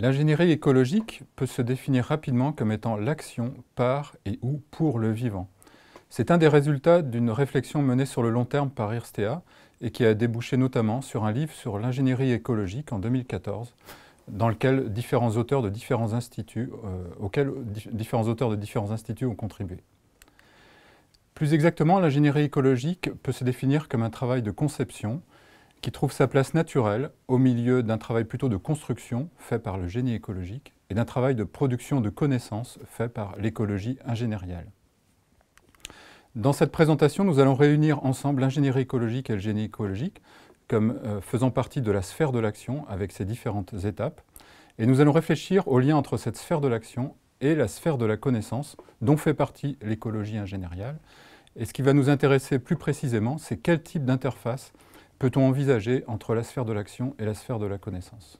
L'ingénierie écologique peut se définir rapidement comme étant l'action par et ou pour le vivant. C'est un des résultats d'une réflexion menée sur le long terme par Irstea et qui a débouché notamment sur un livre sur l'ingénierie écologique en 2014, dans lequel différents auteurs de différents instituts, euh, auxquels différents auteurs de différents instituts ont contribué. Plus exactement, l'ingénierie écologique peut se définir comme un travail de conception, qui trouve sa place naturelle au milieu d'un travail plutôt de construction fait par le génie écologique et d'un travail de production de connaissances fait par l'écologie ingénériale. Dans cette présentation, nous allons réunir ensemble l'ingénierie écologique et le génie écologique comme euh, faisant partie de la sphère de l'action avec ses différentes étapes. Et nous allons réfléchir au lien entre cette sphère de l'action et la sphère de la connaissance dont fait partie l'écologie ingénériale. Et ce qui va nous intéresser plus précisément, c'est quel type d'interface peut-on envisager entre la sphère de l'action et la sphère de la connaissance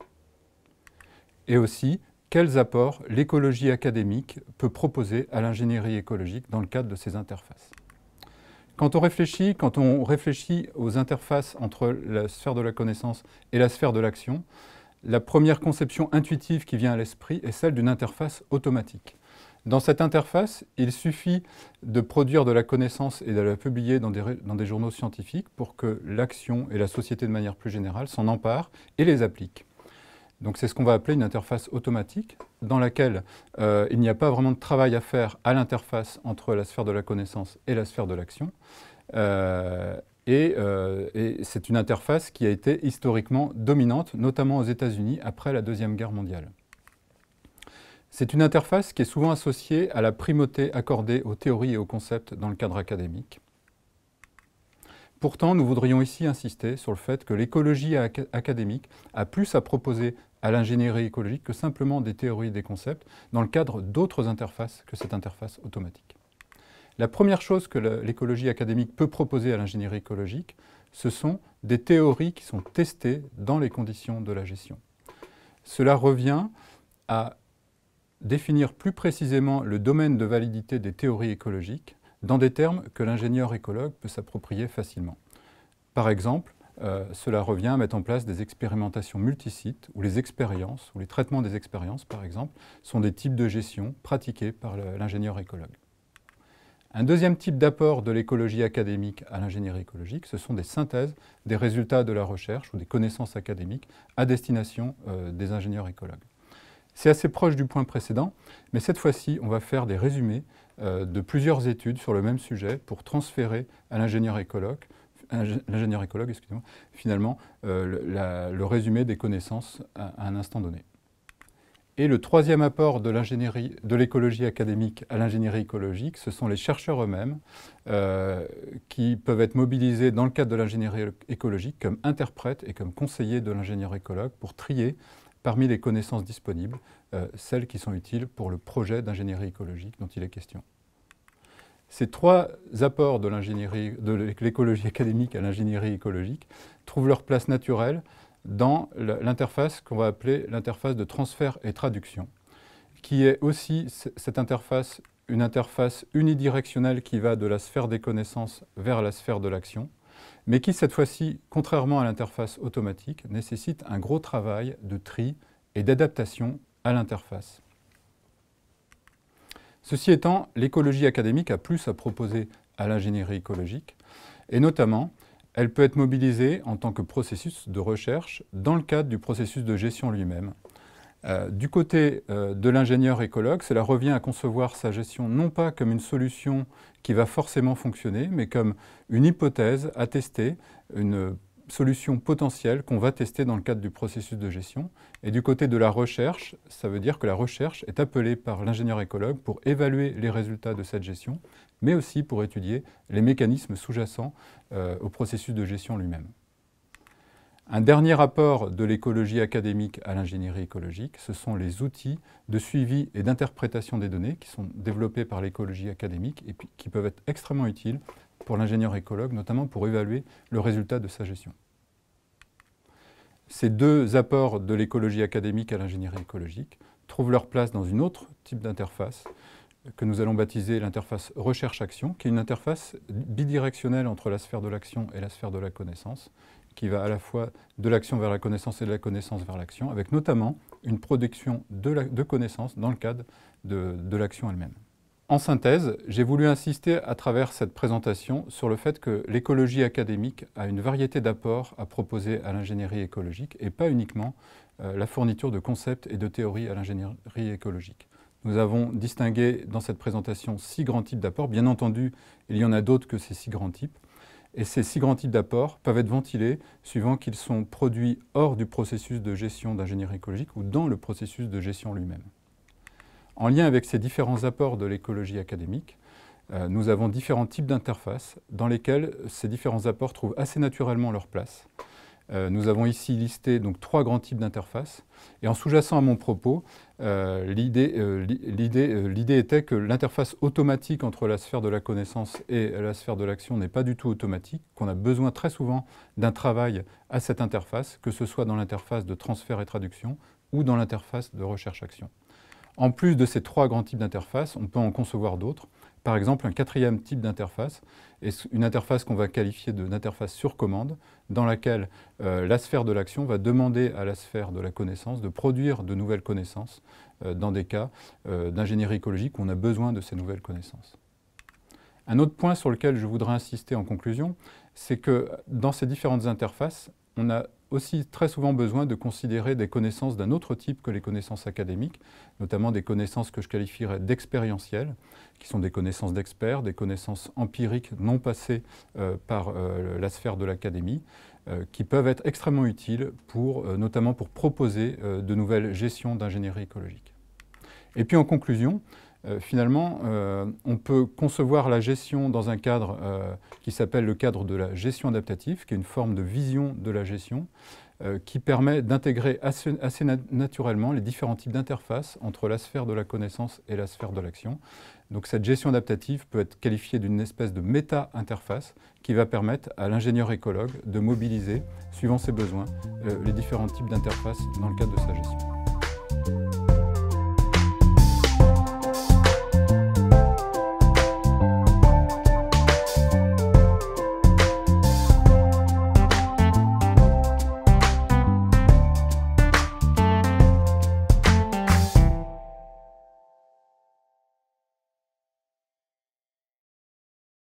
Et aussi, quels apports l'écologie académique peut proposer à l'ingénierie écologique dans le cadre de ces interfaces quand on, réfléchit, quand on réfléchit aux interfaces entre la sphère de la connaissance et la sphère de l'action, la première conception intuitive qui vient à l'esprit est celle d'une interface automatique. Dans cette interface, il suffit de produire de la connaissance et de la publier dans des, journaux scientifiques pour que l'action et la société de manière plus générale s'en emparent et les appliquent. Donc c'est ce qu'on va appeler une interface automatique, dans laquelle euh, il n'y a pas vraiment de travail à faire à l'interface entre la sphère de la connaissance et la sphère de l'action. Euh, euh, et c'est une interface qui a été historiquement dominante, notamment aux États-Unis après la Deuxième Guerre mondiale. C'est une interface qui est souvent associée à la primauté accordée aux théories et aux concepts dans le cadre académique. Pourtant, nous voudrions ici insister sur le fait que l'écologie académique a plus à proposer à l'ingénierie écologique que simplement des théories et des concepts dans le cadre d'autres interfaces que cette interface automatique. La première chose que l'écologie académique peut proposer à l'ingénierie écologique, ce sont des théories qui sont testées dans les conditions de la gestion. Cela revient à définir plus précisément le domaine de validité des théories écologiques dans des termes que l'ingénieur écologue peut s'approprier facilement. Par exemple, euh, cela revient à mettre en place des expérimentations multicites, où les expériences, ou les traitements des expériences par exemple, sont des types de gestion pratiqués par l'ingénieur écologue. Un deuxième type d'apport de l'écologie académique à l'ingénierie écologique, ce sont des synthèses des résultats de la recherche ou des connaissances académiques à destination euh, des ingénieurs écologues. C'est assez proche du point précédent, mais cette fois-ci, on va faire des résumés euh, de plusieurs études sur le même sujet pour transférer à l'ingénieur écologue, l'ingénieur finalement, euh, le, résumé des connaissances à, un instant donné. Et le troisième apport de l'écologie académique à l'ingénierie écologique, ce sont les chercheurs eux-mêmes euh, qui peuvent être mobilisés dans le cadre de l'ingénierie écologique comme interprètes et comme conseillers de l'ingénieur écologue pour trier parmi les connaissances disponibles, euh, celles qui sont utiles pour le projet d'ingénierie écologique dont il est question. Ces trois apports de l'écologie académique à l'ingénierie écologique trouvent leur place naturelle dans l'interface qu'on va appeler l'interface de transfert et traduction, qui est aussi cette interface, une interface unidirectionnelle qui va de la sphère des connaissances vers la sphère de l'action, mais qui cette fois-ci, contrairement à l'interface automatique, nécessite un gros travail de tri et d'adaptation à l'interface. Ceci étant, l'écologie académique a plus à proposer à l'ingénierie écologique, et notamment, elle peut être mobilisée en tant que processus de recherche dans le cadre du processus de gestion lui-même, euh, du côté euh, de l'ingénieur écologue, cela revient à concevoir sa gestion non pas comme une solution qui va forcément fonctionner, mais comme une hypothèse à tester, une solution potentielle qu'on va tester dans le cadre du processus de gestion. Et du côté de la recherche, ça veut dire que la recherche est appelée par l'ingénieur écologue pour évaluer les résultats de cette gestion, mais aussi pour étudier les mécanismes sous-jacents euh, au processus de gestion lui-même. Un dernier apport de l'écologie académique à l'ingénierie écologique, ce sont les outils de suivi et d'interprétation des données qui sont développés par l'écologie académique et qui peuvent être extrêmement utiles pour l'ingénieur écologue, notamment pour évaluer le résultat de sa gestion. Ces deux apports de l'écologie académique à l'ingénierie écologique trouvent leur place dans une autre type d'interface que nous allons baptiser l'interface recherche-action, qui est une interface bidirectionnelle entre la sphère de l'action et la sphère de la connaissance, qui va à la fois de l'action vers la connaissance et de la connaissance vers l'action, avec notamment une production de, connaissances dans le cadre de, l'action elle-même. En synthèse, j'ai voulu insister à travers cette présentation sur le fait que l'écologie académique a une variété d'apports à proposer à l'ingénierie écologique et pas uniquement euh, la fourniture de concepts et de théories à l'ingénierie écologique. Nous avons distingué dans cette présentation six grands types d'apports. Bien entendu, il y en a d'autres que ces six grands types et ces six grands types d'apports peuvent être ventilés suivant qu'ils sont produits hors du processus de gestion d'ingénierie écologique ou dans le processus de gestion lui-même. En lien avec ces différents apports de l'écologie académique, euh, nous avons différents types d'interfaces dans lesquelles ces différents apports trouvent assez naturellement leur place euh, nous avons ici listé trois grands types d'interfaces. Et en sous-jacent à mon propos, euh, euh, l'idée était que l'interface automatique entre la sphère de la connaissance et la sphère de l'action n'est pas du tout automatique, qu'on a besoin très souvent d'un travail à cette interface, que ce soit dans l'interface de transfert et traduction ou dans l'interface de recherche-action. En plus de ces trois grands types d'interfaces, on peut en concevoir d'autres. Par exemple, un quatrième type d'interface est une interface qu'on va qualifier d'interface sur commande, dans laquelle euh, la sphère de l'action va demander à la sphère de la connaissance de produire de nouvelles connaissances euh, dans des cas euh, d'ingénierie écologique où on a besoin de ces nouvelles connaissances. Un autre point sur lequel je voudrais insister en conclusion, c'est que dans ces différentes interfaces, on a aussi très souvent besoin de considérer des connaissances d'un autre type que les connaissances académiques, notamment des connaissances que je qualifierais d'expérientielles, qui sont des connaissances d'experts, des connaissances empiriques non passées euh, par euh, la sphère de l'académie, euh, qui peuvent être extrêmement utiles pour, notamment pour proposer de nouvelles gestions d'ingénierie écologique. Et puis en conclusion, euh, finalement, euh, on peut concevoir la gestion dans un cadre euh, qui s'appelle le cadre de la gestion adaptative, qui est une forme de vision de la gestion, qui permet d'intégrer assez, naturellement les différents types d'interfaces entre la sphère de la connaissance et la sphère de l'action. Donc cette gestion adaptative peut être qualifiée d'une espèce de méta-interface qui va permettre à l'ingénieur écologue de mobiliser, suivant ses besoins, les différents types d'interfaces dans le cadre de sa gestion.